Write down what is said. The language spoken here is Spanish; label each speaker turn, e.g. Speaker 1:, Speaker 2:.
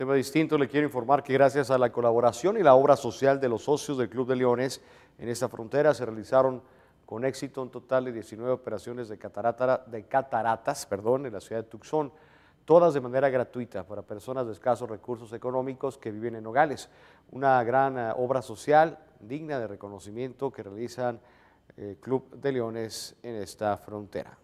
Speaker 1: Tema distinto, le quiero informar que gracias a la colaboración y la obra social de los socios del Club de Leones, en esta frontera se realizaron con éxito un total de 19 operaciones de, cataratas perdón, en la ciudad de Tucson, todas de manera gratuita para personas de escasos recursos económicos que viven en Nogales. Una gran eh, obra social digna de reconocimiento que realizan el eh, Club de Leones en esta frontera.